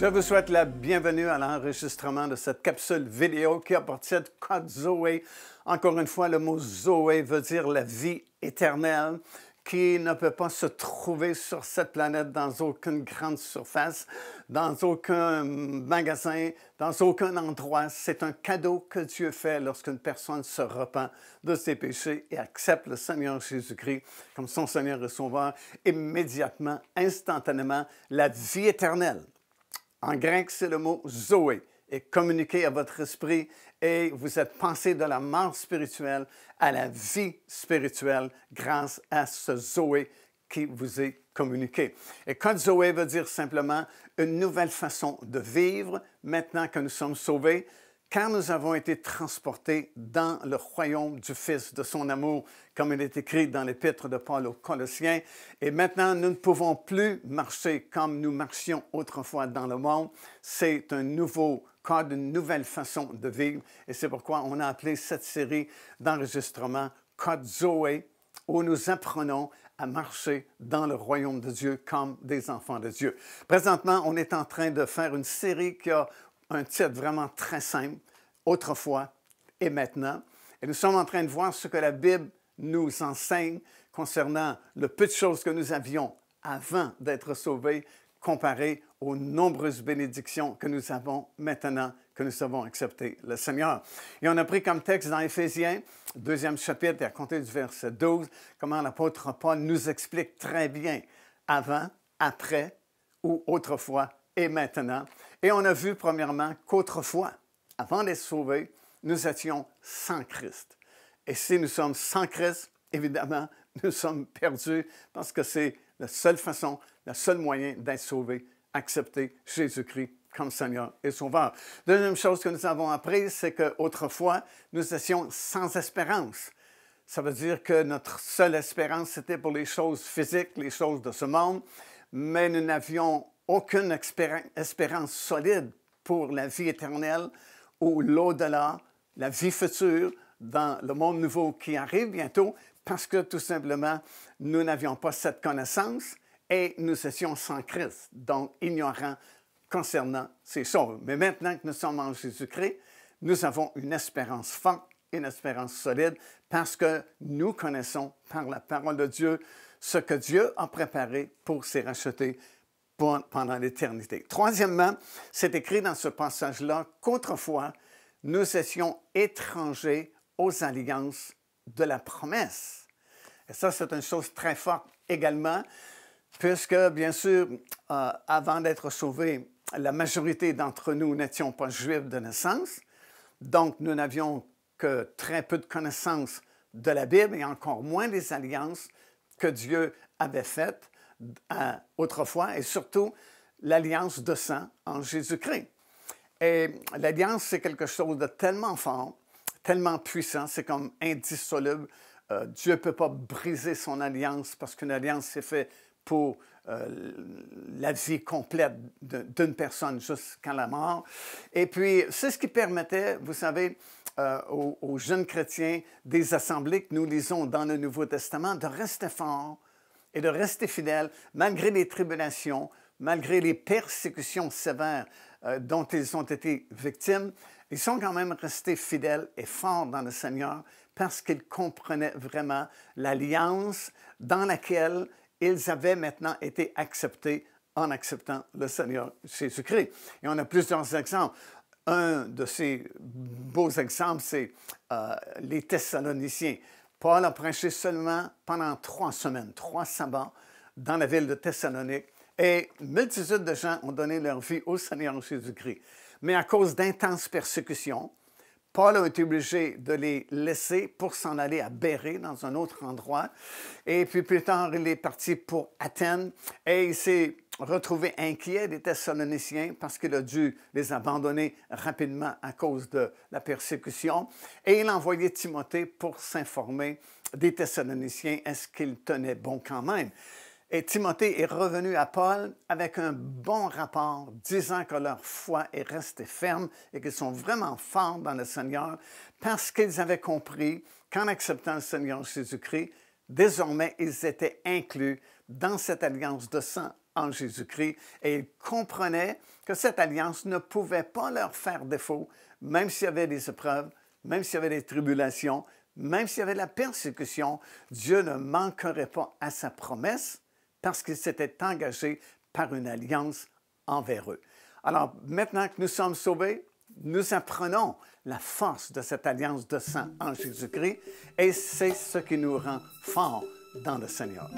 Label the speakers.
Speaker 1: Je vous souhaite la bienvenue à l'enregistrement de cette capsule vidéo qui appartient à de Zoé. Encore une fois, le mot Zoé veut dire la vie éternelle qui ne peut pas se trouver sur cette planète dans aucune grande surface, dans aucun magasin, dans aucun endroit. C'est un cadeau que Dieu fait lorsqu'une personne se repent de ses péchés et accepte le Seigneur Jésus-Christ comme son Seigneur et Sauveur, immédiatement, instantanément, la vie éternelle en grec, c'est le mot Zoé et communiqué à votre esprit et vous êtes pensé de la mort spirituelle à la vie spirituelle grâce à ce Zoé qui vous est communiqué. Et quand Zoé veut dire simplement une nouvelle façon de vivre maintenant que nous sommes sauvés, car nous avons été transportés dans le royaume du Fils, de son amour, comme il est écrit dans l'épître de Paul aux Colossiens. Et maintenant, nous ne pouvons plus marcher comme nous marchions autrefois dans le monde. C'est un nouveau code, une nouvelle façon de vivre. Et c'est pourquoi on a appelé cette série d'enregistrement Code Zoé, où nous apprenons à marcher dans le royaume de Dieu comme des enfants de Dieu. Présentement, on est en train de faire une série qui a un titre vraiment très simple, autrefois et maintenant. Et nous sommes en train de voir ce que la Bible nous enseigne concernant le peu de choses que nous avions avant d'être sauvés comparé aux nombreuses bénédictions que nous avons maintenant que nous avons accepté le Seigneur. Et on a pris comme texte dans Éphésiens, deuxième chapitre, et à compter du verset 12, comment l'apôtre Paul nous explique très bien avant, après ou autrefois et maintenant. Et on a vu premièrement qu'autrefois, avant d'être sauvés, nous étions sans Christ. Et si nous sommes sans Christ, évidemment, nous sommes perdus parce que c'est la seule façon, le seul moyen d'être sauvés, accepter Jésus-Christ comme Seigneur et Sauveur. Deuxième chose que nous avons appris, c'est qu'autrefois, nous étions sans espérance. Ça veut dire que notre seule espérance, c'était pour les choses physiques, les choses de ce monde, mais nous n'avions aucune espérance solide pour la vie éternelle ou l'au-delà, la vie future dans le monde nouveau qui arrive bientôt, parce que tout simplement, nous n'avions pas cette connaissance et nous étions sans Christ, donc ignorants concernant ces choses. Mais maintenant que nous sommes en Jésus-Christ, nous avons une espérance forte, une espérance solide, parce que nous connaissons par la parole de Dieu ce que Dieu a préparé pour ses rachetés pendant l'éternité. Troisièmement, c'est écrit dans ce passage-là qu'autrefois, nous étions étrangers aux alliances de la promesse. Et ça, c'est une chose très forte également, puisque, bien sûr, euh, avant d'être sauvés, la majorité d'entre nous n'étions pas juifs de naissance, donc nous n'avions que très peu de connaissances de la Bible et encore moins des alliances que Dieu avait faites à euh, autrefois et surtout l'alliance de sang en Jésus-Christ. Et l'alliance, c'est quelque chose de tellement fort, tellement puissant, c'est comme indissoluble. Euh, Dieu ne peut pas briser son alliance parce qu'une alliance, c'est fait pour euh, la vie complète d'une personne jusqu'à la mort. Et puis, c'est ce qui permettait, vous savez, aux, jeunes chrétiens des assemblées que nous lisons dans le Nouveau Testament de rester forts et de rester fidèles, malgré les tribulations, malgré les persécutions sévères euh, dont ils ont été victimes. Ils sont quand même restés fidèles et forts dans le Seigneur parce qu'ils comprenaient vraiment l'alliance dans laquelle ils avaient maintenant été acceptés en acceptant le Seigneur Jésus-Christ. Et on a plusieurs exemples. Un de ces beaux exemples, c'est euh, les Thessaloniciens. Paul a prêché seulement pendant trois semaines, trois sabbats, dans la ville de Thessalonique, et multitude de gens ont donné leur vie au Seigneur Jésus-Christ. Mais à cause d'intenses persécutions, Paul a été obligé de les laisser pour s'en aller à Béré, dans un autre endroit. Et puis plus tard, il est parti pour Athènes et il s'est retrouvé inquiet des Thessaloniciens parce qu'il a dû les abandonner rapidement à cause de la persécution. Et il a envoyé Timothée pour s'informer des Thessaloniciens, est-ce qu'ils tenaient bon quand même. Et Timothée est revenu à Paul avec un bon rapport, disant que leur foi est restée ferme et qu'ils sont vraiment forts dans le Seigneur parce qu'ils avaient compris qu'en acceptant le Seigneur Jésus-Christ, désormais ils étaient inclus dans cette alliance de sang en Jésus-Christ et ils comprenaient que cette alliance ne pouvait pas leur faire défaut, même s'il y avait des épreuves, même s'il y avait des tribulations, même s'il y avait la persécution, Dieu ne manquerait pas à sa promesse parce qu'il s'était engagé par une alliance envers eux. Alors maintenant que nous sommes sauvés, nous apprenons la force de cette alliance de Saint en Jésus-Christ et c'est ce qui nous rend forts dans le Seigneur.